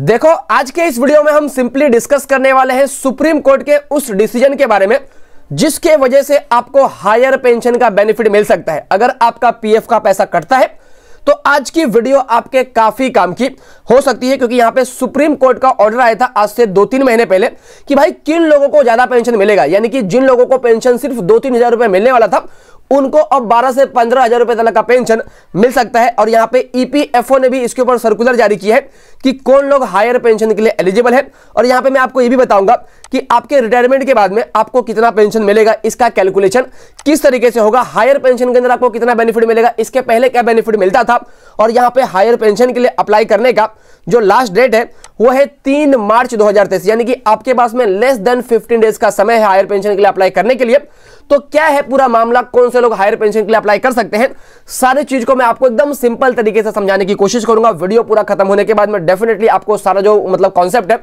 देखो आज के इस वीडियो में हम सिंपली डिस्कस करने वाले हैं सुप्रीम कोर्ट के उस डिसीजन के बारे में जिसके वजह से आपको हायर पेंशन का बेनिफिट मिल सकता है अगर आपका पीएफ का पैसा कटता है तो आज की वीडियो आपके काफी काम की हो सकती है क्योंकि यहां पे सुप्रीम कोर्ट का ऑर्डर आया था आज से दो तीन महीने पहले कि भाई किन लोगों को ज्यादा पेंशन मिलेगा यानी कि जिन लोगों को पेंशन सिर्फ दो तीन हजार रुपए मिलने वाला था उनको अब 12 से पंद्रह हजार रुपए तक का पेंशन मिल सकता है और यहां पे ईपीएफओ e ने भी इसके ऊपर सर्कुलर जारी किया है कि कौन लोग हायर पेंशन के लिए एलिजिबल है और यहां पे मैं आपको ये भी बताऊंगा कि आपके रिटायरमेंट के बाद में आपको कितना पेंशन मिलेगा इसका कैलकुलेशन किस तरीके से होगा हायर पेंशन के अंदर आपको कितना बेनिफिट मिलेगा इसके पहले क्या बेनिफिट मिलता था और यहां पर हायर पेंशन के लिए अप्लाई करने का जो लास्ट डेट है वो है तीन मार्च दो यानी कि आपके पास में लेस देन फिफ्टीन डेज का समय है हायर पेंशन के लिए अप्लाई करने के लिए तो क्या है पूरा मामला कौन से लोग हायर पेंशन के लिए अप्लाई कर सकते हैं सारी चीज को मैं आपको एकदम सिंपल तरीके से समझाने की कोशिश करूंगा वीडियो पूरा खत्म होने के बाद में डेफिनेटली आपको सारा जो मतलब कॉन्सेप्ट है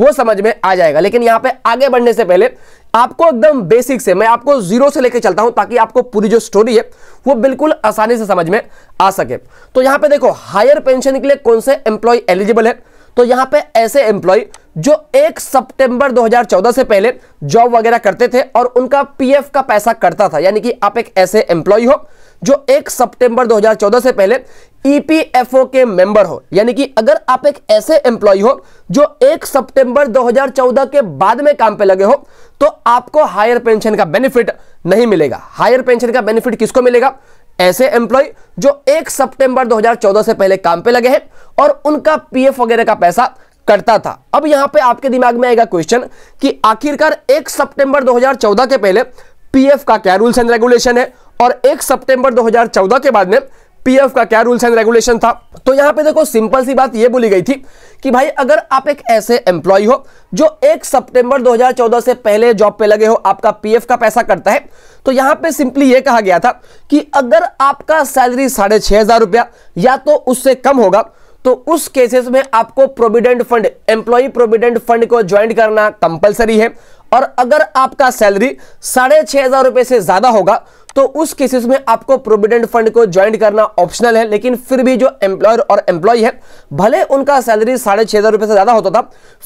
वो समझ में आ जाएगा लेकिन यहां पे आगे बढ़ने से पहले आपको एकदम बेसिक से मैं आपको जीरो से लेकर चलता हूं ताकि आपको पूरी जो स्टोरी है वो बिल्कुल आसानी से समझ में आ सके तो यहां पे देखो हायर पेंशन के लिए कौन से एम्प्लॉय एलिजिबल है तो यहां पे ऐसे एम्प्लॉय जो 1 सितंबर 2014 से पहले जॉब वगैरह करते थे और उनका पीएफ का पैसा कटता था यानी कि आप एक ऐसे एम्प्लॉय हो जो 1 सितंबर 2014 से पहले ईपीएफओ e के मेंबर हो यानी कि अगर आप एक ऐसे एम्प्लॉय हो जो 1 सितंबर 2014 के बाद में काम पे लगे हो तो आपको हायर पेंशन का बेनिफिट नहीं मिलेगा हायर पेंशन का बेनिफिट किसको मिलेगा ऐसे एम्प्लॉय जो 1 सितंबर 2014 से पहले काम पे लगे हैं और उनका पीएफ वगैरह का पैसा कटता था अब यहां पे आपके दिमाग में आएगा क्वेश्चन कि आखिरकार 1 सितंबर 2014 के पहले पीएफ का क्या रूल्स एंड रेगुलेशन है और 1 सितंबर 2014 के बाद में पीएफ का क्या रूल्स एंड रेगुलेशन था तो यहां पे देखो सिंपल सी बात ये बोली गई थी कि भाई अगर आप एक ऐसे एम्प्लॉय हो जो एक सितंबर 2014 से पहले जॉब पे लगे हो आपका पीएफ का पैसा कटता है तो यहां पे सिंपली ये कहा गया था कि अगर आपका सैलरी साढ़े छह हज़ार रुपया या तो उससे कम होगा तो उस केसेस में आपको provident fund employee provident fund को ज्वाइन करना कंपलसरी है और अगर आपका सैलरी साढ़े छह हज़ार रुपए से ज़्यादा होगा तो उस केसेस में आपको प्रोविडेंट फंड को ज्वाइन करना ऑप्शनल है लेकिन फिर भी जो एम्प्लॉयर और एम्प्लॉय है भले उनका सैलरी साढ़े छह हजार रुपए से ज़्यादा होता था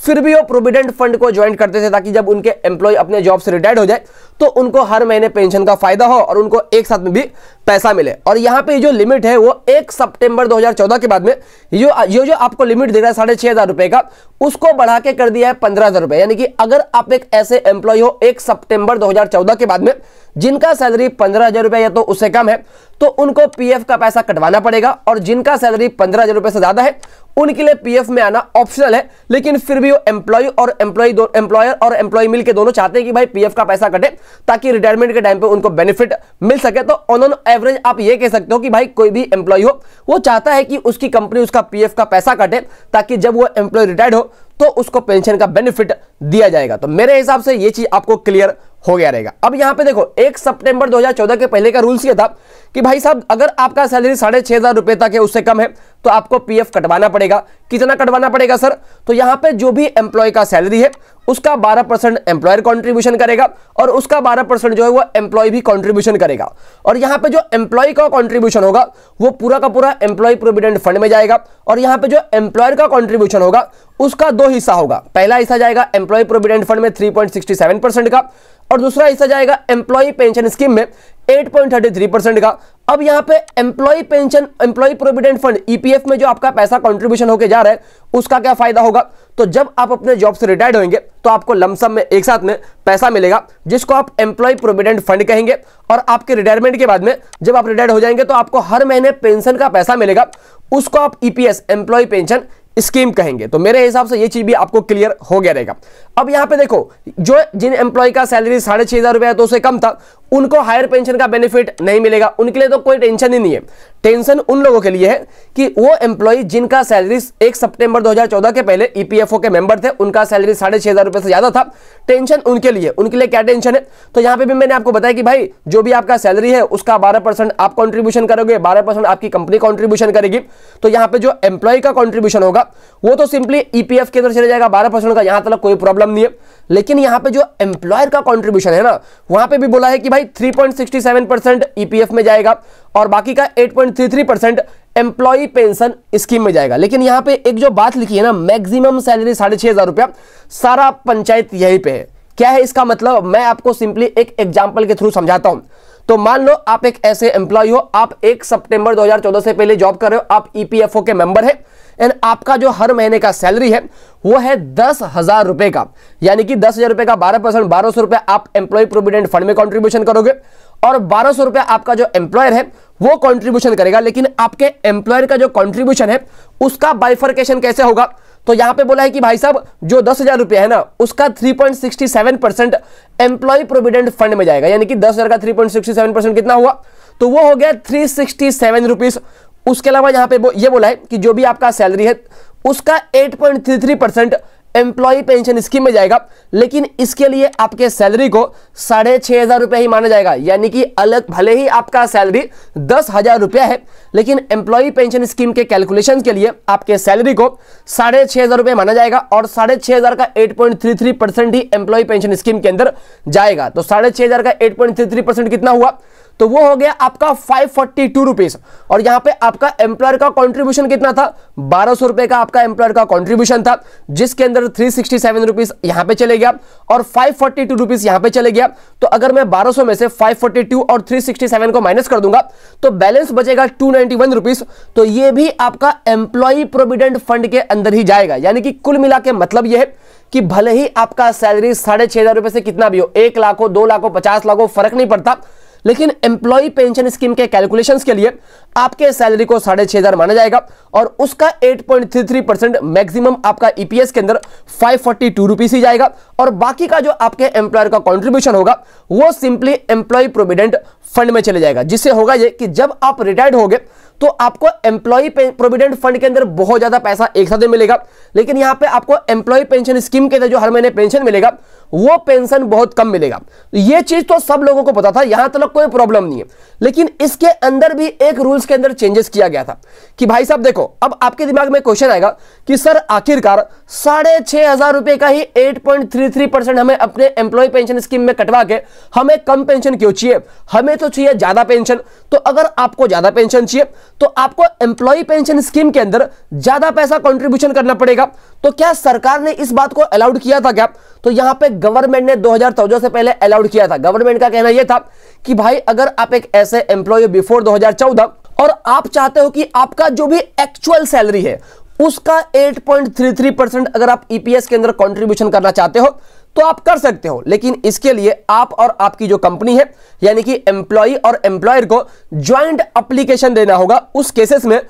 फिर भी वो प्रोविडेंट फंड को ज्वाइन करते थे ताकि जब उनके एम्प्लॉय अपने जॉब से रिटायर्ड हो जाए तो उनको हर महीने पेंशन का फायदा हो और उनको एक साथ में भी पैसा मिले और यहां पर जो लिमिट है वो एक सप्टेंबर दो के बाद में जो ये जो आपको लिमिट दे रहा है साढ़े छह हजार रुपए का उसको बढ़ा के कर दिया है पंद्रह हजार रुपए यानी कि अगर आप एक ऐसे एम्प्लॉय हो एक सितंबर 2014 के बाद में जिनका सैलरी पंद्रह हज़ार रुपया या तो उससे कम है तो उनको पीएफ का पैसा कटवाना पड़ेगा और जिनका सैलरी पंद्रह हज़ार रुपये से ज़्यादा है उनके लिए पीएफ में आना ऑप्शनल है लेकिन फिर भी वो एम्प्लॉय और एम्प्लॉय एम्प्लॉयर और एम्प्लॉय मिल के दोनों चाहते हैं कि भाई पीएफ का पैसा कटे ताकि रिटायरमेंट के टाइम पे उनको बेनिफिट मिल सके तो ऑन ऑन एवरेज आप ये कह सकते हो कि भाई कोई भी एम्प्लॉय हो वो चाहता है कि उसकी कंपनी उसका पी का पैसा कटे ताकि जब वो एम्प्लॉय रिटायर्ड हो तो उसको पेंशन का बेनिफिट दिया जाएगा तो मेरे हिसाब से ये चीज़ आपको क्लियर हो गया रहेगा अब यहां पे देखो एक सितंबर 2014 के पहले का रूल्स ये था कि भाई साहब अगर आपका सैलरी साढ़े छह हज़ार रुपए तक है उससे कम है तो आपको पीएफ कटवाना पड़ेगा कितना कटवाना पड़ेगा सर तो यहाँ पे जो भी एम्प्लॉय का सैलरी है उसका 12 परसेंट एम्प्लॉयर कॉन्ट्रीब्यूशन करेगा और उसका 12 परसेंट जो है वो एम्प्लॉय भी कॉन्ट्रीब्यूशन करेगा और यहां पे जो एम्प्लॉय का कॉन्ट्रीब्यूशन होगा वो पूरा का पूरा एम्प्लॉय प्रोविडेंट फंड में जाएगा और यहां पे जो एम्प्लॉयर का कॉन्ट्रीब्यूशन होगा उसका दो हिस्सा होगा पहला हिस्सा जाएगा एम्प्लॉय प्रोविडेंट फंड में थ्री परसेंट का और दूसरा हिस्सा जाएगा एम्प्लॉय पेंशन स्कीम में 8.33 का अब यहां पे employ pension employee provident fund EPF में जो आपका पैसा कंट्रीब्यूशन होकर जा रहा है उसका क्या फायदा होगा तो जब आप अपने जॉब से रिटायर्ड होंगे तो आपको लमसम में एक साथ में पैसा मिलेगा जिसको आप एम्प्लॉय प्रोविडेंट फंड कहेंगे और आपके रिटायरमेंट के बाद में जब आप रिटायर्ड हो जाएंगे तो आपको हर महीने पेंशन का पैसा मिलेगा उसको आप ईपीएस एम्प्लॉय पेंशन स्कीम कहेंगे तो मेरे हिसाब से ये चीज भी आपको क्लियर हो गया रहेगा अब यहां पे देखो जो जिन एम्प्लॉय का सैलरी साढ़े छह हजार रुपया तो उसे कम था उनको हायर पेंशन का बेनिफिट नहीं मिलेगा उनके लिए तो कोई टेंशन ही नहीं है टेंशन उन लोगों के लिए है कि वो एम्प्लॉई जिनका सैलरी एक सितंबर 2014 के पहले ईपीएफओ e के मेंबर थे उनका सैलरी साढ़े छह हज़ार रुपये से ज़्यादा था टेंशन उनके लिए उनके लिए क्या टेंशन है तो यहां पे भी मैंने आपको बताया कि भाई जो भी आपका सैलरी है उसका बारह आप कॉन्ट्रीब्यूशन करोगे बारह आपकी कंपनी कॉन्ट्रीब्यूशन करेगी तो यहां पे जो एम्प्लॉय का कॉन्ट्रीब्यूशन होगा वो तो सिंपली ईपीएफ e के अंदर चले जाएगा बारह का यहां तक कोई प्रॉब्लम नहीं है लेकिन यहां पर जो एम्प्लॉयर का कॉन्ट्रीब्यूशन है ना वहां पर भी बोला है कि भाई भाई 3.67 परसेंट ईपीएफ में जाएगा और बाकी का 8.33 परसेंट एम्प्लॉय पेंशन स्कीम में जाएगा लेकिन यहां पे एक जो बात लिखी है ना मैक्सिमम सैलरी साढ़े छह हज़ार रुपया सारा पंचायत यहीं पे है क्या है इसका मतलब मैं आपको सिंपली एक एग्जाम्पल के थ्रू समझाता हूं तो मान लो आप एक ऐसे एम्प्लॉय हो आप एक सितंबर 2014 से पहले जॉब कर रहे हो आप ईपीएफओ e के मेंबर हैं एंड आपका जो हर महीने का सैलरी है वो है दस हजार रुपए का यानी कि दस हजार रुपए का बारह परसेंट बारह सौ रुपए आप एम्प्लॉय प्रोविडेंट फंड में कॉन्ट्रीब्यूशन करोगे और बारह सौ रुपए आपका जो एम्प्लॉयर है वो कॉन्ट्रीब्यूशन करेगा लेकिन आपके एम्प्लॉयर का जो कॉन्ट्रीब्यूशन है उसका बाइफर्केशन कैसे होगा तो यहां पे बोला है कि भाई साहब जो दस हजार रुपये है ना उसका 3.67 परसेंट एम्प्लॉय प्रोविडेंट फंड में जाएगा यानी कि दस हजार का 3.67 परसेंट कितना हुआ तो वो हो गया थ्री सिक्सटी सेवन रुपीज उसके अलावा यहाँ पे ये बोला है कि जो भी आपका सैलरी है उसका 8.33 परसेंट एम्प्लॉय पेंशन स्कीम में जाएगा लेकिन इसके लिए आपके सैलरी को साढ़े छह हज़ार रुपया ही माना जाएगा यानी कि अलग भले ही आपका सैलरी दस हज़ार रुपया है लेकिन एम्प्लॉय पेंशन स्कीम के कैलकुलेशन के लिए आपके सैलरी को साढ़े छह हज़ार रुपया माना जाएगा और साढ़े छह हज़ार का eight point three three percent ही एम्प्लॉय पेंशन स्कीम के अंदर जाएगा तो साढ़े छः हज़ार का eight point three three percent कितना हुआ तो वो हो गया आपका फाइव फोर्टी टू रुपीज और यहां पे आपका एम्प्लॉयर का कॉन्ट्रीब्यूशन कितना था बारह सौ रुपए का आपका एम्प्लॉयर का कॉन्ट्रीब्यूशन था जिसके अंदर थ्री सिक्सटी सेवन रुपीज यहां पर चले गया और फाइव फोर्टी टू रुपीज यहां पर चले गया तो अगर मैं बारह में से फाइव फोर्टी टू और थ्री सिक्सटी सेवन को माइनस कर दूंगा तो बैलेंस बचेगा टू नाइनटी वन रुपीज तो ये भी आपका एम्प्लॉई प्रोविडेंट फंड के अंदर ही जाएगा यानी कि कुल मिला के मतलब यह है कि भले ही आपका सैलरी साढ़े छह हजार रुपए से कितना भी हो एक लाख हो दो लाख हो पचास लाख हो फर्क नहीं पड़ता लेकिन एम्प्लॉय पेंशन स्कीम के कैलकुलेशन के लिए आपके सैलरी को साढ़े छह हजार माना जाएगा और उसका 8.33 परसेंट मैक्सिमम आपका ईपीएस e के अंदर फाइव फोर्टी टू रुपीज ही जाएगा और बाकी का जो आपके एम्प्लॉयर का कॉन्ट्रीब्यूशन होगा वो सिंपली एम्प्लॉय प्रोविडेंट फंड में चले जाएगा जिससे होगा ये कि जब आप रिटायर्ड हो तो आपको एम्प्लॉय प्रोविडेंट फंड के अंदर बहुत ज्यादा पैसा एक साथ मिलेगा लेकिन यहां पे आपको एम्प्लॉय पेंशन स्कीम के अंदर जो हर महीने पेंशन मिलेगा वो पेंशन बहुत कम मिलेगा तो ये चीज तो सब लोगों को पता था यहां तक तो कोई प्रॉब्लम नहीं है लेकिन इसके अंदर भी एक रूल्स के अंदर चेंजेस किया गया था कि भाई साहब देखो अब आपके दिमाग में क्वेश्चन आएगा कि सर आखिरकार साढ़े छह हजार रुपए का ही 8.33 परसेंट हमें अपने एम्प्लॉय पेंशन स्कीम में कटवा के हमें कम पेंशन क्यों चाहिए हमें तो चाहिए ज्यादा पेंशन तो अगर आपको ज्यादा पेंशन चाहिए तो आपको एम्प्लॉय पेंशन स्कीम के अंदर ज्यादा पैसा कॉन्ट्रीब्यूशन करना पड़ेगा तो क्या सरकार ने इस बात को अलाउड किया था क्या तो यहां पे गवर्नमेंट ने 2014 से पहले अलाउड किया था गवर्नमेंट का कहना यह था कि भाई अगर आप एक ऐसे एम्प्लॉय बिफोर 2014 और आप चाहते हो कि आपका जो भी एक्चुअल सैलरी है उसका 8.33 परसेंट अगर आप ईपीएस e के अंदर कंट्रीब्यूशन करना चाहते हो तो आप कर सकते हो लेकिन इसके लिए आप और आपकी जो कंपनी है यानी कि एम्प्लॉय और एम्प्लॉयर को ज्वाइंट अप्लीकेशन देना होगा उस केसेस में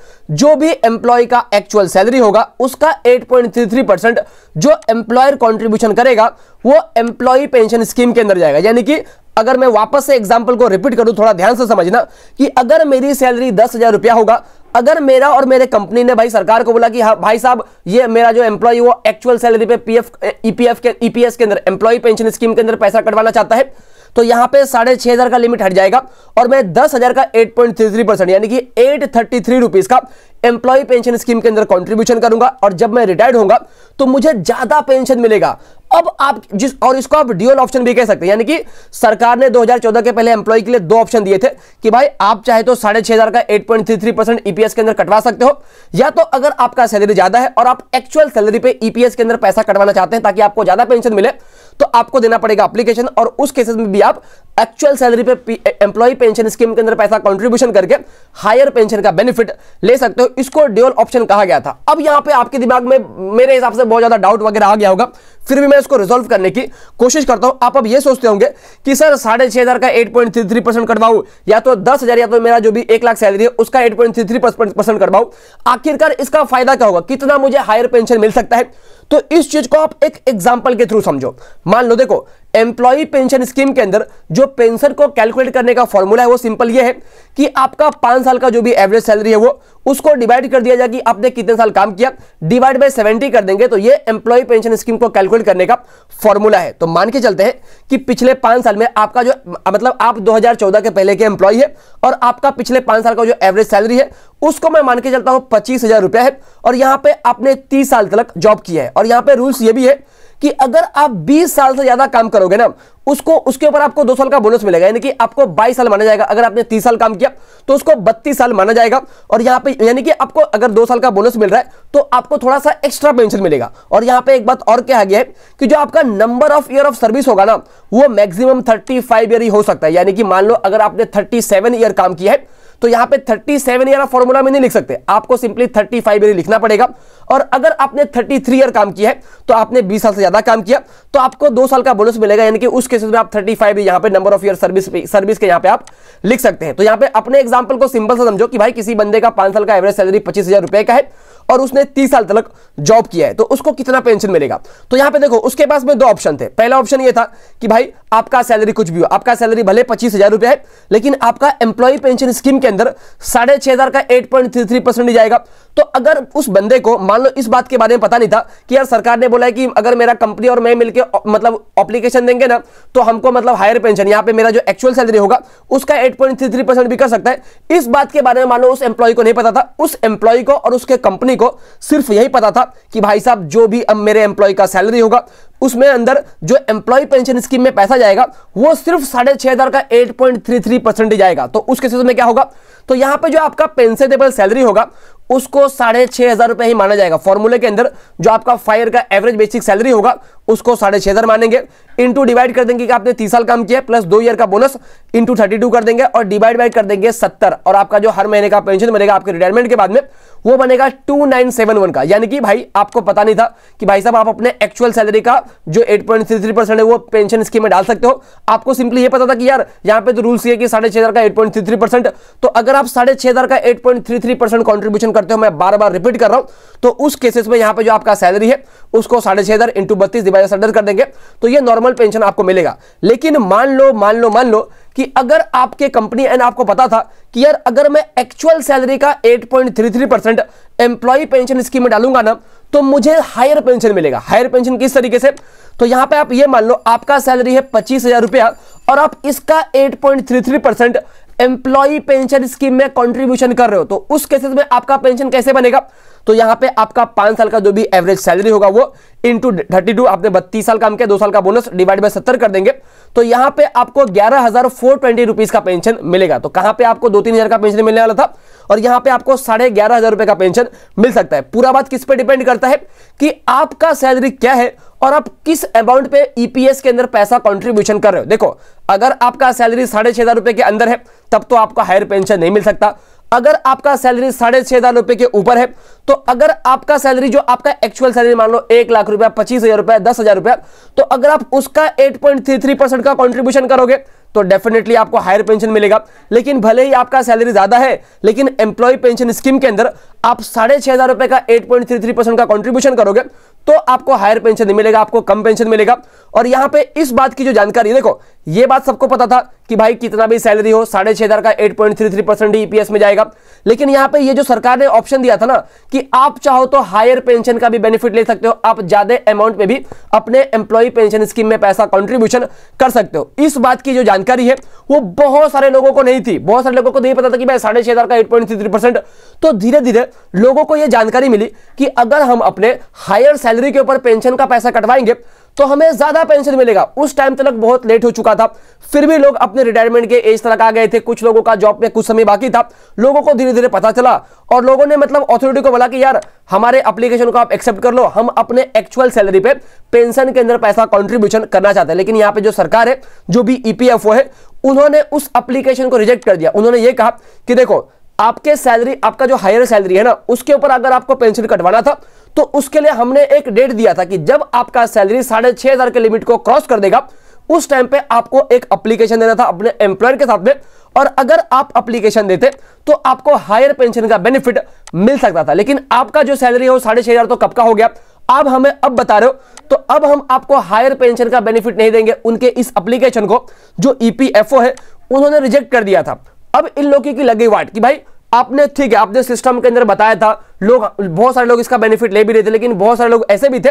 जो भी एम्प्लॉय का एक्चुअल सैलरी होगा उसका 8.33 परसेंट जो एम्प्लॉयर कंट्रीब्यूशन करेगा वो एम्प्लॉय पेंशन स्कीम के अंदर जाएगा यानी कि अगर मैं वापस से एग्जाम्पल को रिपीट करूं थोड़ा ध्यान से समझना कि अगर मेरी सैलरी दस हजार रुपया होगा अगर मेरा और मेरे कंपनी ने भाई सरकार को बोला कि हाँ भाई साहब ये मेरा जो एम्प्लॉय वो एक्चुअल सैलरी पे पीएफ ईपीएफ e के ईपीएस e के अंदर एम्प्लॉय पेंशन स्कीम के अंदर पैसा कटवाना चाहता है तो यहां पे साढ़े छह हजार का लिमिट हट जाएगा और मैं दस हजार का eight point three three percent यानी कि एट थर्टी थ्री रुपीज का एम्प्लॉय पेंशन स्कीम के अंदर कॉन्ट्रीब्यूशन करूंगा और जब मैं रिटायर्ड होगा तो मुझे ज्यादा पेंशन मिलेगा अब आप जिस और इसको आप ड्यूअल ऑप्शन भी कह सकते हैं यानी कि सरकार ने 2014 के पहले एम्प्लॉय के लिए दो ऑप्शन दिए थे कि भाई आप चाहे तो साढ़े छह हजार का 8.33 परसेंट ईपीएस के अंदर कटवा सकते हो या तो अगर आपका सैलरी ज्यादा है और आप एक्चुअल सैलरी पे ईपीएस e के अंदर पैसा कटवाना चाहते हैं ताकि आपको ज्यादा पेंशन मिले तो आपको देना पड़ेगा अप्लीकेशन और उस केसेस में भी आप एक्चुअल सैलरी पे एम्प्लॉय पेंशन स्कीम के अंदर पैसा कंट्रीब्यूशन करके हायर पेंशन का बेनिफिट ले सकते हो इसको ड्यूअल ऑप्शन कहा गया था अब यहां पे आपके दिमाग में मेरे हिसाब से बहुत ज़्यादा डाउट वगैरह आ गया होगा फिर भी मैं इसको रिजोल्व करने की कोशिश करता हूं आप अब ये सोचते होंगे कि सर साढ़े छः हज़ार का eight point three three percent करवाऊँ या तो दस हज़ार या तो मेरा जो भी एक लाख सैलरी है उसका eight point three three percent करवाऊँ आखिरकार इसका फायदा क्या होगा कितना मुझे हायर पेंशन मिल सकता है तो इस चीज़ को आप एक एग्जाम्पल के थ्रू समझो मान लो देखो एम्प्लॉई पेंशन स्कीम के अंदर जो पेंशन को कैलकुलेट करने का फॉर्मूला है वो सिंपल ये है कि आपका पांच साल का जो भी एवरेज सैलरी है वो उसको डिवाइड कर दिया जाए कि आपने कितने साल काम किया डिवाइड बाय सेवेंटी कर देंगे तो ये एम्प्लॉई पेंशन स्कीम को कैलकुलेट करने का फॉर्मूला है तो मान के चलते हैं कि पिछले पांच साल में आपका जो मतलब आप दो के पहले के एम्प्लॉय है और आपका पिछले पांच साल का जो एवरेज सैलरी है उसको मैं मान के चलता हूं पच्चीस हजार रुपया है और यहां पर आपने तीस साल तक जॉब किया है और यहां पर रूल्स ये भी है कि अगर आप 20 साल से ज्यादा काम करोगे ना उसको उसके ऊपर आपको दो साल का बोनस मिलेगा यानी कि आपको 22 साल माना जाएगा अगर आपने 30 साल काम किया तो उसको 32 साल माना जाएगा और यहां पे यानी कि आपको अगर दो साल का बोनस मिल रहा है तो आपको थोड़ा सा एक्स्ट्रा पेंशन मिलेगा और यहां पे एक बात और क्या गया है कि जो आपका number of year of service होगा ना वो मैक्सिमम थर्टी ईयर ही हो सकता है यानी कि मान लो अगर आपने थर्टी ईयर काम किया है तो यहां पे 37 सेवन ईयर फॉर्मूला में नहीं लिख सकते आपको सिंपली 35 फाइव ईयर लिखना पड़ेगा और अगर आपने 33 ईयर काम किया है तो आपने 20 साल से ज्यादा काम किया तो आपको दो साल का बोनस मिलेगा यानी कि उस केसेस में आप 35 फाइव यहां पे number of year service service के यहां पे आप लिख सकते हैं तो यहां पे अपने एग्जाम्पल को सिंपल से समझो कि भाई किसी बंदे का पांच साल का एवरेज सैलरी पच्चीस का है और उसने तीस साल तक जॉब किया है तो उसको कितना पेंशन मिलेगा तो यहां पे देखो उसके पास में दो ऑप्शन थे पहला ऑप्शन ये था कि भाई आपका सैलरी कुछ भी हो आपका सैलरी भले पच्चीस हजार रुपया है लेकिन आपका एम्प्लॉय पेंशन स्कीम के अंदर साढ़े छह हजार का eight point three three percent जाएगा तो अगर उस बंदे को मान लो इस बात के बारे में पता नहीं था कि यार सरकार ने बोला है कि अगर मेरा कंपनी और मैं मिलकर मतलब अप्लीकेशन देंगे ना तो हमको मतलब हायर पेंशन यहां पे मेरा जो एक्चुअल सैलरी होगा उसका 8.33 परसेंट भी कर सकता है इस बात के बारे में मान लो उस एम्प्लॉय को नहीं पता था उस एम्प्लॉय को और उसके कंपनी कंपनी को सिर्फ यही पता था कि भाई साहब जो भी अब मेरे एम्प्लॉय का सैलरी होगा उसमें अंदर जो एम्प्लॉय पेंशन स्कीम में पैसा जाएगा वो सिर्फ साढ़े छह हज़ार का eight point three three percent आएगा तो उसके में क्या होगा तो यहां पे जो आपका पेंशनेबल सैलरी होगा उसको साढ़े छह हज़ार रुपए ही माना जाएगा फॉर्मूले के अंदर जो आपका फायर का एवरेज बेसिक सैलरी होगा उसको साढ़े छह हज़ार मानेंगे इंटू डिवाइड कर देंगे कि आपने तीस साल काम किया प्लस दो ईयर का बोनस इंटू थर्टी टू कर देंगे और डिवाइड बाई कर देंगे सत्तर और आपका जो हर महीने का पेंशन बनेगा आपके रिटायरमेंट के बाद में वो बनेगा टू नाइन सेवन वन का यानी कि भाई आपको पता नहीं था कि भाई साहब आप अपने एक्चुअल सैलरी का जो eight point three three percent है वो पेंशन स्कीम में डाल सकते हो आपको सिंपली ये पता था कि यार यहाँ पे तो रूल्स ये कि साढ़े छह हज़ार का eight point three three percent तो अगर आप साढ़े छह हज़ार का eight point three three percent contribution करते हो मैं बार बार रिपीट कर रहा हूं तो उस केसेस में यहां पे जो आपका सैलरी है उसको साढ़े छह हज़ार इंटू बत्तीस डिवाइड सडर कर देंगे तो ये नॉर्मल पेंशन आपको मिलेगा लेकिन मान लो मान लो मान लो कि अगर आपके कंपनी एंड आपको पता था कि यार अगर मैं एक्चुअल सैलरी का 8.33 परसेंट एम्प्लॉय पेंशन स्कीम में डालूंगा ना तो मुझे हायर पेंशन मिलेगा हायर पेंशन किस तरीके से तो यहां पे आप ये मान लो आपका सैलरी है पच्चीस हजार रुपया और आप इसका 8.33 परसेंट एम्प्लॉय पेंशन स्कीम में कंट्रीब्यूशन कर रहे हो तो उस केसेस में आपका पेंशन कैसे बनेगा तो यहां पे आपका पांच साल का जो भी एवरेज सैलरी होगा वो इंटू थर्टी टू आपने बत्तीस साल काम किया दो साल का बोनस डिवाइड बाय सत्तर कर देंगे तो यहां पे आपको ग्यारह हजार फोर ट्वेंटी रुपीज का पेंशन मिलेगा तो कहां पे आपको दो तीन हजार का पेंशन मिलने वाला था और यहां पे आपको साढ़े ग्यारह हजार रुपए का पेंशन मिल सकता है पूरा बात किस पे डिपेंड करता है कि आपका सैलरी क्या है और आप किस अमाउंट पे ईपीएस e के अंदर पैसा कंट्रीब्यूशन कर रहे हो देखो अगर आपका सैलरी साढ़े छह हजार रुपए के अंदर है तब तो आपको हायर पेंशन नहीं मिल सकता अगर आपका सैलरी साढ़े छह हजार रुपए के ऊपर है तो अगर आपका सैलरी जो आपका एक्चुअल सैलरी मान लो एक लाख रुपया पच्चीस हजार रुपया दस हजार रुपया तो अगर आप उसका eight point three three percent का कंट्रीब्यूशन करोगे तो डेफिनेटली आपको हायर पेंशन मिलेगा लेकिन भले ही आपका सैलरी ज्यादा है लेकिन एम्प्लॉय पेंशन स्कीम के अंदर आप साढ़े छह हजार रुपए का eight point three three percent का कॉन्ट्रीब्यूशन करोगे तो आपको हायर पेंशन नहीं मिलेगा आपको कम पेंशन मिलेगा और यहां पे इस बात की जो जानकारी देखो ये बात सबको पता था कि भाई कितना भी सैलरी हो साढ़े छह हजार का eight point three three percent ही ईपीएस में जाएगा लेकिन यहां पे ये जो सरकार ने ऑप्शन दिया था ना कि आप चाहो तो हायर पेंशन का भी बेनिफिट ले सकते हो आप ज्यादा अमाउंट में भी अपने एम्प्लॉय पेंशन स्कीम में पैसा कॉन्ट्रीब्यूशन कर सकते हो इस बात की जो जानकारी है वो बहुत सारे लोगों को नहीं थी बहुत सारे लोगों को नहीं पता था कि भाई साढ़े छह हजार का एट तो धीरे धीरे लोगों को यह जानकारी मिली कि अगर हम अपने हायर सैलरी के ऊपर पेंशन का पैसा कटवाएंगे तो हमें ज़्यादा पेंशन मिलेगा उस टाइम तक बहुत लेट हो चुका था फिर भी लोग अपने रिटायरमेंट के एज तक आ गए थे कुछ लोगों का जॉब में कुछ समय बाकी था लोगों को धीरे धीरे पता चला और लोगों ने मतलब अथॉरिटी को बोला कि यार हमारे एप्लीकेशन को आप एक्सेप्ट कर लो हम अपने एक्चुअल सैलरी पे पेंशन के अंदर पैसा कॉन्ट्रीब्यूशन करना चाहते हैं लेकिन यहाँ पे जो सरकार है जो भी ईपीएफओ e है उन्होंने उस अप्लीकेशन को रिजेक्ट कर दिया उन्होंने ये कहा कि देखो आपके सैलरी आपका जो हायर सैलरी है ना उसके ऊपर अगर आपको पेंशन कटवाना था तो उसके लिए हमने एक डेट दिया था कि जब आपका सैलरी साढ़े छह हजार के लिमिट को क्रॉस कर देगा उस टाइम पे आपको एक अप्लीकेशन देना था अपने एम्प्लॉयर के साथ में और अगर आप अप्लीकेशन देते तो आपको हायर पेंशन का बेनिफिट मिल सकता था लेकिन आपका जो सैलरी है वो साढ़े छह हजार तो कब का हो गया आप हमें अब बता रहे हो तो अब हम आपको हायर पेंशन का बेनिफिट नहीं देंगे उनके इस अप्लीकेशन को जो ईपीएफओ e है उन्होंने रिजेक्ट कर दिया था अब इन लोगों की लगी वाट कि भाई आपने ठीक है आपने सिस्टम के अंदर बताया था लोग बहुत सारे लोग इसका बेनिफिट ले भी रहे थे लेकिन बहुत सारे लोग ऐसे भी थे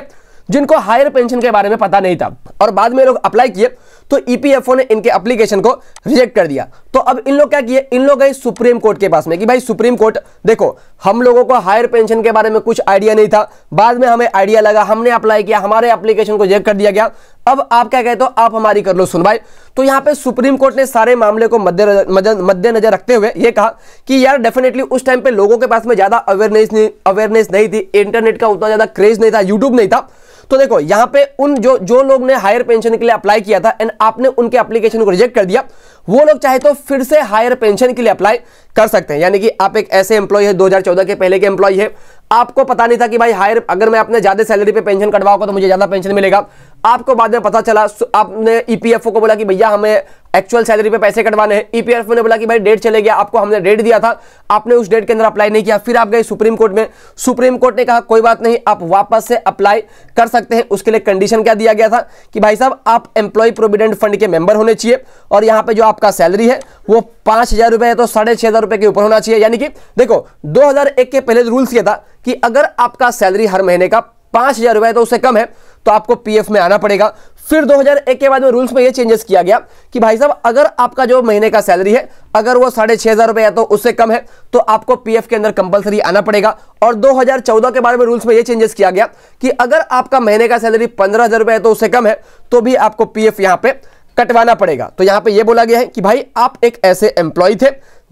जिनको हायर पेंशन के बारे में पता नहीं था और बाद में लोग अप्लाई किए तो ईपीएफओ e ने इनके एप्लीकेशन को रिजेक्ट कर दिया तो अब इन लोग क्या किए इन लोग गए सुप्रीम कोर्ट के पास में कि भाई सुप्रीम कोर्ट देखो हम लोगों को हायर पेंशन के बारे में कुछ आइडिया नहीं था बाद में हमें आइडिया लगा हमने अप्लाई किया हमारे एप्लीकेशन को रिजेक्ट कर दिया गया अब आप क्या कहते हो आप हमारी कर लो सुनवाई तो यहां पे सुप्रीम कोर्ट ने सारे मामले को मद्देनजर रखते हुए ये कहा कि यार डेफिनेटली उस टाइम पे लोगों के पास में ज़्यादा अवेयरनेस नहीं अवेयरनेस नहीं थी इंटरनेट का उतना ज़्यादा क्रेज नहीं था यूट्यूब नहीं था तो देखो यहां पे उन जो जो लोग ने हायर पेंशन के लिए अप्लाई किया था एंड आपने उनके एप्लीकेशन को रिजेक्ट कर दिया वो लोग चाहे तो फिर से हायर पेंशन के लिए अप्लाई कर सकते हैं यानी कि आप एक ऐसे एम्प्लॉय है 2014 के पहले के एम्प्लॉय है आपको पता नहीं था कि भाई हायर अगर मैं अपने ज़्यादा सैलरी पे पेंशन कटवाऊंगा तो मुझे ज़्यादा पेंशन मिलेगा आपको बाद में पता चला आपने ईपीएफओ e को बोला कि भैया हमें एक्चुअल सैलरी पे पैसे कटवाने हैं ईपीएफओ e ने बोला कि भाई डेट चले गया आपको हमने डेट दिया था आपने उस डेट के अंदर अप्लाई नहीं किया फिर आप गए सुप्रीम कोर्ट में सुप्रीम कोर्ट ने कहा कोई बात नहीं आप वापस से अप्लाई कर सकते हैं उसके लिए कंडीशन क्या दिया गया था कि भाई साहब आप एम्प्लॉय प्रोविडेंट फंड के मेंबर होने चाहिए और यहाँ पे जो आपका सैलरी है वो पांच हज़ार रुपये तो साढ़े छह हज़ार रुपए के ऊपर होना चाहिए यानी कि देखो 2001 के पहले रूल्स ये था कि अगर आपका सैलरी हर महीने का पांच हज़ार रुपये तो उससे कम है तो आपको पीएफ में आना पड़ेगा फिर 2001 के बाद में रूल्स में ये चेंजेस किया गया कि भाई साहब अगर आपका जो महीने का सैलरी है अगर वो साढ़े छह हज़ार रुपये तो उससे कम है तो आपको पीएफ के अंदर कंपलसरी आना पड़ेगा और 2014 के बाद में रूल्स में ये चेंजेस किया गया कि अगर आपका महीने का सैलरी पंद्रह हज़ार रुपये तो उससे कम है तो भी आपको पीएफ एफ यहाँ पर कटवाना पड़ेगा तो यहां पे ये बोला गया है कि भाई आप एक ऐसे एम्प्लॉय थे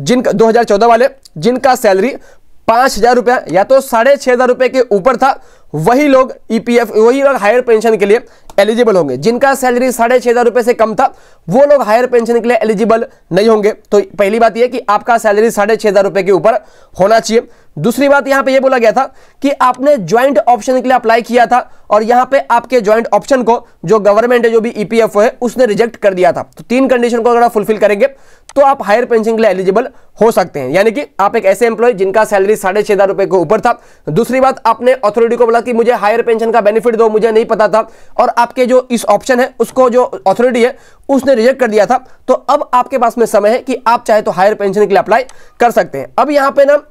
जिनका 2014 वाले जिनका सैलरी पाँच हज़ार रुपया या तो साढ़े छः हज़ार रुपये के ऊपर था वही लोग ईपीएफ e वही लोग हायर पेंशन के लिए एलिजिबल होंगे जिनका सैलरी साढ़े छः हज़ार रुपये से कम था वो लोग हायर पेंशन के लिए एलिजिबल नहीं होंगे तो पहली बात यह कि आपका सैलरी साढ़े छः हज़ार रुपये के ऊपर होना चाहिए दूसरी बात यहाँ पे ये बोला गया था कि आपने ज्वाइंट ऑप्शन के लिए अप्लाई किया था और यहाँ पे आपके ज्वाइंट ऑप्शन को जो गवर्नमेंट है जो भी ईपीएफ e है उसने रिजेक्ट कर दिया था तो तीन कंडीशन को अगर आप फुलफिल करेंगे तो आप हायर पेंशन के लिए एलिजिबल हो सकते हैं यानी कि आप एक ऐसे एम्प्लॉय जिनका सैलरी साढ़े छह हज़ार रुपए के ऊपर था दूसरी बात आपने अथॉरिटी को बोला कि मुझे हायर पेंशन का बेनिफिट दो मुझे नहीं पता था और आपके जो इस ऑप्शन है उसको जो अथॉरिटी है उसने रिजेक्ट कर दिया था तो अब आपके पास में समय है कि आप चाहे तो हायर पेंशन के लिए अप्लाई कर सकते हैं अब यहां पर ना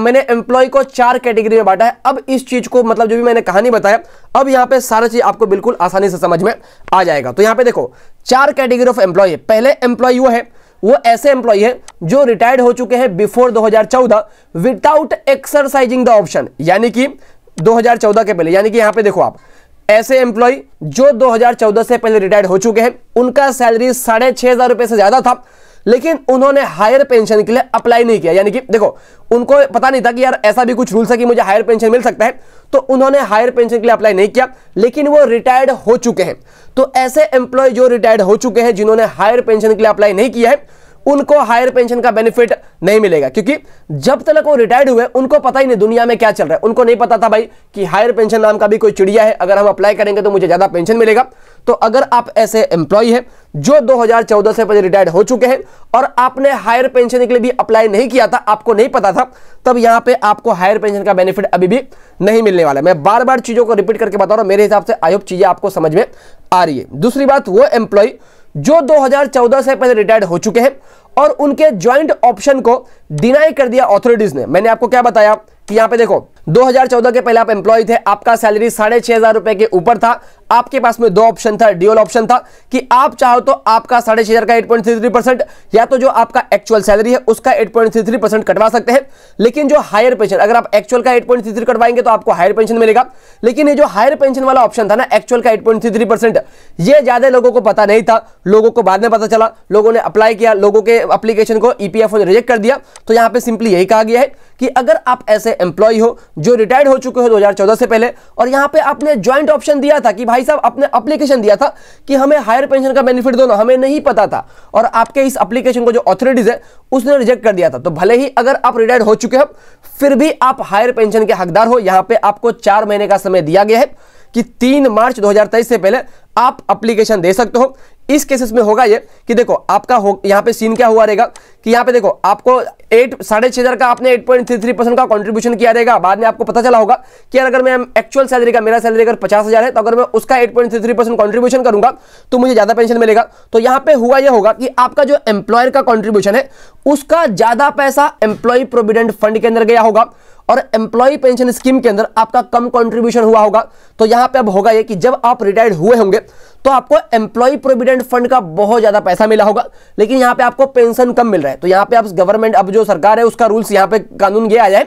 मैंने एम्प्लॉय को चार कैटेगरी में बांटा है अब इस चीज को मतलब जो भी मैंने कहानी बताया अब यहां पे सारा चीज आपको बिल्कुल आसानी से समझ में आ जाएगा तो यहां पे देखो चार कैटेगरी ऑफ एम्प्लॉय है पहले एम्प्लॉय वो है वो ऐसे एम्प्लॉय है जो रिटायर्ड हो चुके हैं before 2014 without exercising the option यानी कि 2014 के पहले यानी कि यहां पे देखो आप ऐसे एम्प्लॉय जो 2014 से पहले रिटायर्ड हो चुके हैं उनका सैलरी साढ़े छह हजार रुपए से ज्यादा था लेकिन उन्होंने हायर पेंशन के लिए अप्लाई नहीं किया यानी कि देखो उनको पता नहीं था कि यार ऐसा भी कुछ रूल्स है कि मुझे हायर पेंशन मिल सकता है तो उन्होंने हायर पेंशन के लिए अप्लाई नहीं किया लेकिन वो रिटायर्ड हो चुके हैं तो ऐसे एम्प्लॉय जो रिटायर्ड हो चुके हैं जिन्होंने हायर पेंशन के लिए अप्लाई नहीं किया है उनको हायर पेंशन का बेनिफिट नहीं मिलेगा क्योंकि जब तक वो रिटायर्ड हुए उनको पता ही नहीं दुनिया में क्या चल रहा है उनको नहीं पता था भाई कि हायर पेंशन नाम का भी कोई चिड़िया है अगर हम अप्लाई करेंगे तो मुझे ज़्यादा पेंशन मिलेगा तो अगर आप ऐसे एम्प्लॉय हैं जो 2014 से पहले रिटायर्ड हो चुके हैं और आपने हायर पेंशन के लिए भी अप्लाई नहीं किया था आपको नहीं पता था तब यहां पे आपको हायर पेंशन का बेनिफिट अभी भी नहीं मिलने वाला मैं बार बार चीज़ों को रिपीट करके बता रहा हूं मेरे हिसाब से आई होप चीज़ें आपको समझ में आ रही है दूसरी बात वो एम्प्लॉय जो 2014 से पहले रिटायर्ड हो चुके हैं और उनके ज्वाइंट ऑप्शन को डिनाई कर दिया ऑथोरिटीज ने मैंने आपको क्या बताया कि यहां पे देखो 2014 के पहले आप एम्प्लॉय थे आपका सैलरी साढ़े छह हजार रुपए के ऊपर था आपके पास में दो ऑप्शन था ड्यूअल ऑप्शन था कि आप चाहो तो आपका साढ़े छह का 8.33 परसेंट या तो जो आपका एक्चुअल सैलरी है उसका 8.33 परसेंट कटवा सकते हैं लेकिन जो हायर पेंशन अगर आप एक्चुअल का 8.33 कटवाएंगे तो आपको हायर पेंशन मिलेगा लेकिन ये जो हायर पेंशन वाला ऑप्शन था ना एक्चुअल का 8.33 परसेंट ये ज्यादा लोगों को पता नहीं था लोगों को बाद में पता चला लोगों ने अप्लाई किया लोगों के अप्लीकेशन को ईपीएफ e ने रिजेक्ट कर दिया तो यहां पर सिंपली यही कहा गया है कि अगर आप ऐसे एम्प्लॉय हो जो रिटायर्ड हो चुके हो 2014 से पहले और यहां पर आपने ज्वाइंट ऑप्शन दिया था कि भाई साहब आपने अप्लीकेशन दिया था कि हमें हायर पेंशन का बेनिफिट दो ना हमें नहीं पता था और आपके इस अप्लीकेशन को जो ऑथोरिटीज़ है उसने रिजेक्ट कर दिया था तो भले ही अगर आप रिटायर्ड हो चुके हो फिर भी आप हायर पेंशन के हकदार हो यहाँ पे आपको चार महीने का समय दिया गया है कि तीन मार्च दो से पहले आप अप्लीकेशन दे सकते हो इस केसेस में होगा ये कि देखो आपका हो यहाँ पे सीन क्या हुआ रहेगा कि यहाँ पे देखो आपको एट साढ़े छः हज़ार का आपने eight point three three percent का कॉन्ट्रीब्यूशन किया रहेगा बाद में आपको पता चला होगा कि अगर मैं एक्चुअल सैलरी का मेरा सैलरी अगर पचास हज़ार है तो अगर मैं उसका eight point three three percent contribution करूंगा तो मुझे ज़्यादा पेंशन मिलेगा तो यहाँ पे हुआ यह होगा कि आपका जो एम्प्लॉयर का कॉन्ट्रीब्यूशन है उसका ज़्यादा पैसा एम्प्लॉय प्रोविडेंट फंड के अंदर गया होगा और एम्प्लॉय पेंशन स्कीम के अंदर आपका कम कंट्रीब्यूशन हुआ होगा तो यहाँ पे अब होगा ये कि जब आप रिटायर्ड हुए होंगे तो आपको एम्प्लॉय प्रोविडेंट फंड का बहुत ज़्यादा पैसा मिला होगा लेकिन यहां पे आपको पेंशन कम मिल रहा है तो यहां पे आप गवर्नमेंट अब जो सरकार है उसका रूल्स यहां पे कानून ये आ जाए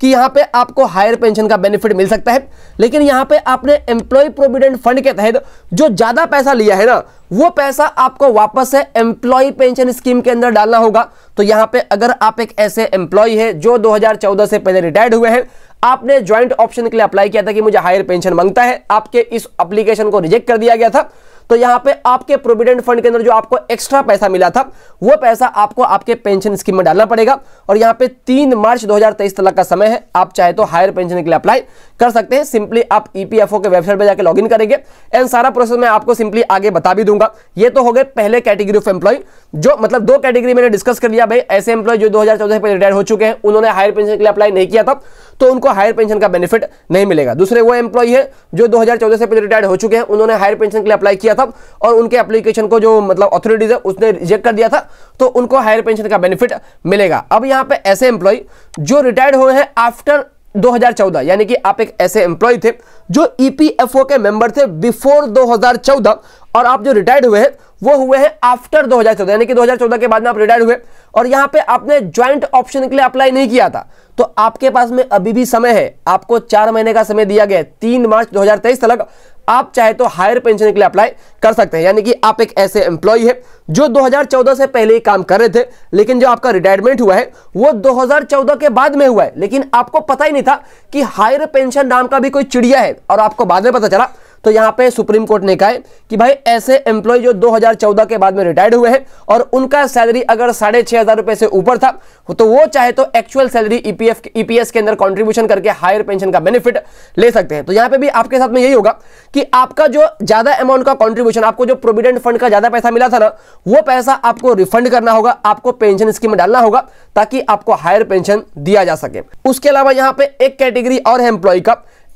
कि यहां पे आपको हायर पेंशन का बेनिफिट मिल सकता है लेकिन यहाँ पे आपने एम्प्लॉय प्रोविडेंट फंड के तहत जो ज़्यादा पैसा लिया है ना वो पैसा आपको वापस से एम्प्लॉय पेंशन स्कीम के अंदर डालना होगा तो यहाँ पे अगर आप एक ऐसे एम्प्लॉय है जो 2014 से पहले रिटायर्ड हुए हैं आपने ज्वाइंट ऑप्शन के लिए अप्लाई किया था कि मुझे हायर पेंशन मांगता है आपके इस अप्लीकेशन को रिजेक्ट कर दिया गया था तो यहां पे आपके प्रोविडेंट फंड के अंदर जो आपको एक्स्ट्रा पैसा मिला था वो पैसा आपको आपके पेंशन स्कीम में डालना पड़ेगा और यहां पे तीन मार्च 2023 तक का समय है आप चाहे तो हायर पेंशन के लिए अप्लाई कर सकते हैं सिंपली आप ईपीएफओ e के वेबसाइट पर जाकर इन करेंगे एंड सारा प्रोसेस मैं आपको सिंपली आगे बता भी दूंगा ये तो हो गए पहले कैटेगरी ऑफ एम्प्लॉय जो मतलब दो कैटेगरी मैंने डिस्कस कर लिया भाई ऐसे एम्प्लॉय जो दो से रिटायर हो चुके हैं उन्होंने हायर पेंशन के लिए अप्लाई नहीं किया था तो उनको हायर पेंशन का बेनिफिट नहीं मिलेगा दूसरे वो एम्प्लॉय है जो दो से रिटायर हो चुके हैं उन्होंने हायर पेंशन के लिए अप्लाई किया किया था और उनके एप्लीकेशन को जो मतलब अथॉरिटीज है उसने रिजेक्ट कर दिया था तो उनको हायर पेंशन का बेनिफिट मिलेगा अब यहाँ पे ऐसे एम्प्लॉय जो रिटायर्ड हुए हैं आफ्टर 2014 यानी कि आप एक ऐसे एम्प्लॉय थे जो ईपीएफओ e के मेंबर थे बिफोर 2014 और आप जो रिटायर्ड हुए हैं वो हुए हैं आफ्टर 2014 यानी कि 2014 के बाद में आप रिटायर्ड हुए और यहां पे आपने ज्वाइंट ऑप्शन के लिए अप्लाई नहीं किया था तो आपके पास में अभी भी समय है आपको चार महीने का समय दिया गया है तीन मार्च दो तक आप चाहे तो हायर पेंशन के लिए अप्लाई कर सकते हैं यानी कि आप एक ऐसे एम्प्लॉय है जो 2014 से पहले ही काम कर रहे थे लेकिन जो आपका रिटायरमेंट हुआ है वो 2014 के बाद में हुआ है लेकिन आपको पता ही नहीं था कि हायर पेंशन नाम का भी कोई चिड़िया है और आपको बाद में पता चला तो यहां पे सुप्रीम कोर्ट ने कहा है कि भाई ऐसे एम्प्लॉय जो 2014 के बाद में रिटायर्ड हुए हैं और उनका सैलरी अगर साढ़े छह हज़ार रुपए से ऊपर था तो वो चाहे तो एक्चुअल सैलरी ईपीएफ ईपीएस के अंदर कॉन्ट्रीब्यूशन करके हायर पेंशन का बेनिफिट ले सकते हैं तो यहाँ पे भी आपके साथ में यही होगा कि आपका जो ज़्यादा अमाउंट का कॉन्ट्रीब्यूशन आपको जो प्रोविडेंट फंड का ज़्यादा पैसा मिला था ना वो पैसा आपको रिफंड करना होगा आपको पेंशन स्कीम में डालना होगा ताकि आपको हायर पेंशन दिया जा सके उसके अलावा यहां पे एक कैटेगरी और है एम्प्लॉय का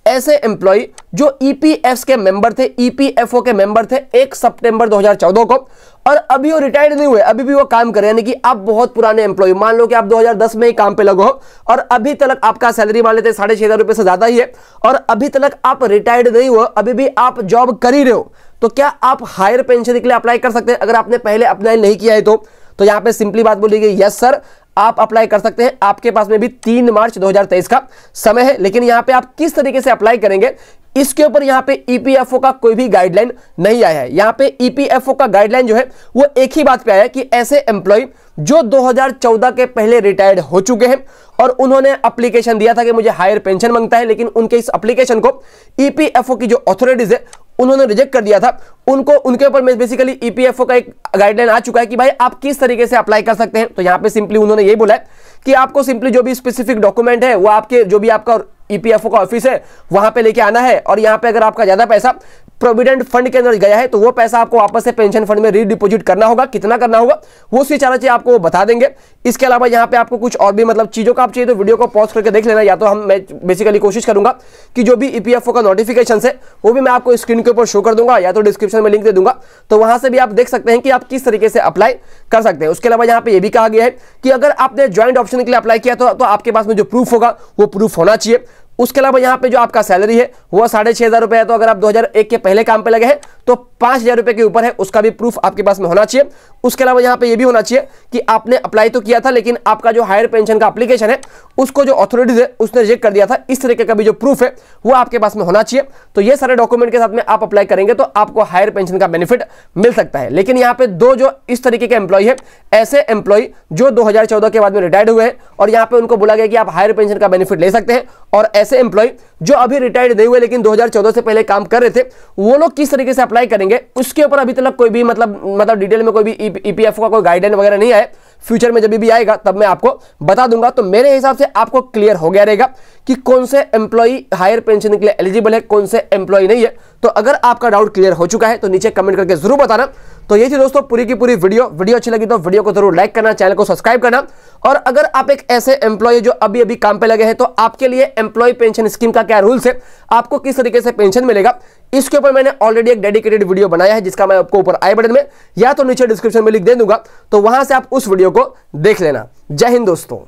ऐसे एम्प्लॉय जो ईपीएफ e के मेंबर थे ईपीएफओ e के मेंबर थे एक सितंबर 2014 को और अभी वो रिटायर्ड नहीं हुए अभी भी वो काम कर रहे यानी कि आप बहुत पुराने एम्प्लॉय मान लो कि आप 2010 में ही काम पे लगो हो और अभी तक आपका सैलरी मान लेते साढ़े छह हजार रुपये से ज़्यादा ही है और अभी तक आप रिटायर्ड नहीं हुए अभी भी आप जॉब कर ही रहे हो तो क्या आप हायर पेंशन के लिए अप्लाई कर सकते हैं अगर आपने पहले अप्लाई नहीं किया है तो तो यहां पे सिंपली बात बोली गई यस सर आप अप्लाई कर सकते हैं आपके पास में भी तीन मार्च 2023 का समय है लेकिन यहां पे आप किस तरीके से अप्लाई करेंगे इसके ऊपर यहां पे ईपीएफओ e का कोई भी गाइडलाइन नहीं आया है यहां पे ईपीएफओ e का गाइडलाइन जो है वो एक ही बात पे आया है कि ऐसे एम्प्लॉय जो 2014 के पहले रिटायर्ड हो चुके हैं और उन्होंने अप्लीकेशन दिया था कि मुझे हायर पेंशन मांगता है लेकिन उनके इस अप्लीकेशन को ईपीएफओ e की जो ऑथोरिटीज है उन्होंने रिजेक्ट कर दिया था उनको उनके ऊपर बेसिकली ईपीएफओ e का एक गाइडलाइन आ चुका है कि भाई आप किस तरीके से अप्लाई कर सकते हैं तो यहां पे सिंपली उन्होंने यही बोला है कि आपको सिंपली जो भी स्पेसिफिक डॉक्यूमेंट है वो आपके जो भी आपका ईपीएफओ e का ऑफिस है वहां पे लेके आना है और यहाँ पे अगर आपका ज्यादा पैसा प्रोविडेंट फंड के अंदर गया है तो वो पैसा आपको वापस से पेंशन फंड में रीडिपोजिट करना होगा कितना करना होगा वो सीचारा चाहिए आपको बता देंगे इसके अलावा यहाँ पे आपको कुछ और भी मतलब चीज़ों का आप चाहिए तो वीडियो को पॉज करके देख लेना या तो हम मैं बेसिकली कोशिश करूंगा कि जो भी ईपीएफओ e का नोटिफिकेशन है वो भी मैं आपको स्क्रीन के ऊपर शो कर दूंगा या तो डिस्क्रिप्शन में लिंक दे दूंगा तो वहां से भी आप देख सकते हैं कि आप किस तरीके से अप्लाई कर सकते हैं उसके अलावा यहाँ पे ये भी कहा गया है कि अगर आपने ज्वाइंट ऑप्शन के लिए अप्लाई किया तो, तो आपके पास में जो प्रूफ होगा वो प्रूफ होना चाहिए उसके अलावा यहां पे जो आपका सैलरी है वह साढ़े छह हज़ार रुपए है तो अगर आप 2001 के पहले काम पे लगे हैं तो पांच हज़ार रुपए के ऊपर है उसका भी प्रूफ आपके पास में होना चाहिए उसके अलावा यहां पे ये भी होना चाहिए कि आपने अप्लाई तो किया था लेकिन आपका जो हायर पेंशन का एप्लीकेशन है उसको जो अथॉरिटीज़ है उसने रिजेक्ट कर दिया था इस तरीके का भी जो प्रूफ है वो आपके पास में होना चाहिए तो ये सारे डॉक्यूमेंट के साथ में आप अप्लाई करेंगे तो आपको हायर पेंशन का बेनिफिट मिल सकता है लेकिन यहाँ पे दो जो इस तरीके के एम्प्लॉय है ऐसे एम्प्लॉय जो दो के बाद में रिटायर्ड हुए हैं और यहाँ पे उनको बोला गया कि आप हायर पेंशन का बेनिफिट ले सकते हैं और ऐसे एम्प्लॉय जो अभी रिटायर्ड नहीं हुए लेकिन 2014 से पहले काम कर रहे थे वो लोग किस तरीके से अप्लाई करेंगे उसके ऊपर अभी तक कोई भी मतलब मतलब डिटेल में कोई भी ईपीएफओ e e का कोई गाइडलाइन वगैरह नहीं आया फ्यूचर में जब भी आएगा तब मैं आपको बता दूंगा तो मेरे हिसाब से आपको क्लियर हो गया रहेगा कि कौन से एम्प्लॉई हायर पेंशन के लिए एलिजिबल है कौन से एम्प्लॉय नहीं है तो अगर आपका डाउट क्लियर हो चुका है तो नीचे कमेंट करके जरूर बताना तो ये थी दोस्तों पूरी की पूरी वीडियो वीडियो अच्छी लगी तो वीडियो को जरूर लाइक करना चैनल को सब्सक्राइब करना और अगर आप एक ऐसे एम्प्लॉय जो अभी अभी काम पे लगे हैं तो आपके लिए एम्प्लॉय पेंशन स्कीम का क्या रूल्स है आपको किस तरीके से पेंशन मिलेगा इसके ऊपर मैंने ऑलरेडी एक डेडिकेटेड वीडियो बनाया है जिसका मैं आपको ऊपर आई बटन में या तो नीचे डिस्क्रिप्शन में लिख दे दूंगा तो वहां से आप उस वीडियो को देख लेना जय हिंद दोस्तों